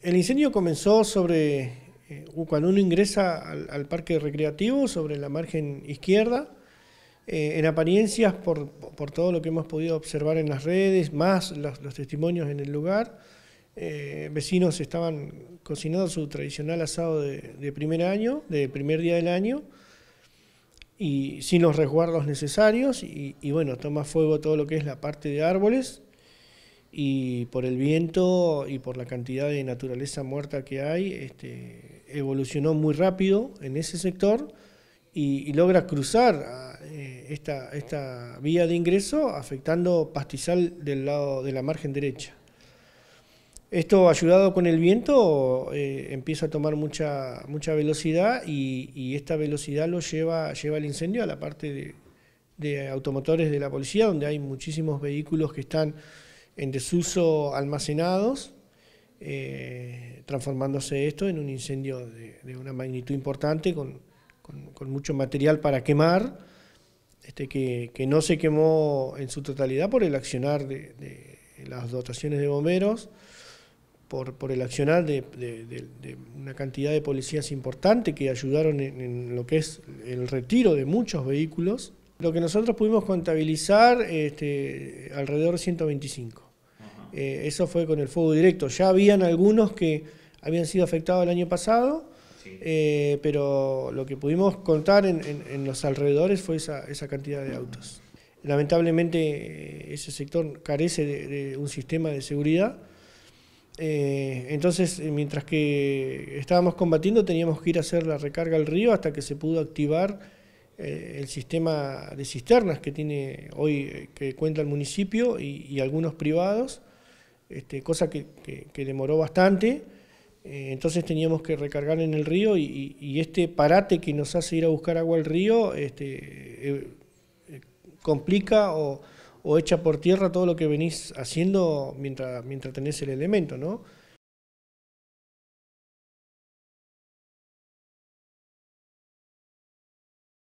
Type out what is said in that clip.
El incendio comenzó sobre, eh, cuando uno ingresa al, parque recreativo, sobre la margen izquierda, eh, en apariencias, por, todo lo que hemos podido observar en las redes, más los, testimonios en el lugar, eh, vecinos estaban cocinando su tradicional asado de, primer año, de primer día del año, y sin los resguardos necesarios, y bueno, toma fuego todo lo que es la parte de árboles, y por el viento y por la cantidad de naturaleza muerta que hay, este, evolucionó muy rápido en ese sector y, logra cruzar ah, eh, esta, vía de ingreso afectando pastizal del lado de la margen derecha. Esto ayudado con el viento eh, empieza a tomar mucha, mucha velocidad y, esta velocidad lo lleva, lleva el incendio a la parte de automotores de la policía donde hay muchísimos vehículos que están en desuso almacenados, eh, transformándose esto en un incendio de, una magnitud importante con, mucho material para quemar, este, que, no se quemó en su totalidad por el accionar de, las dotaciones de bomberos, por, el accionar de, una cantidad de policías importante que ayudaron en, lo que es el retiro de muchos vehículos. Lo que nosotros pudimos contabilizar, este, alrededor de 125. Eh, eso fue con el fuego directo. Ya habían algunos que habían sido afectados el año pasado, eh, pero lo que pudimos contar en, los alrededores fue esa, cantidad de autos. Lamentablemente eh, ese sector carece de, un sistema de seguridad. entonces, mientras que estábamos combatiendo, teníamos que ir a hacer la recarga al río hasta que se pudo activar el sistema de cisternas que tiene hoy, que cuenta el municipio y algunos privados. Este, cosa que, demoró bastante. Eh, entonces teníamos que recargar en el río y, este parate que nos hace ir a buscar agua al río este, eh, eh, complica o, o, echa por tierra todo lo que venís haciendo mientras, mientras tenés el elemento, ¿no?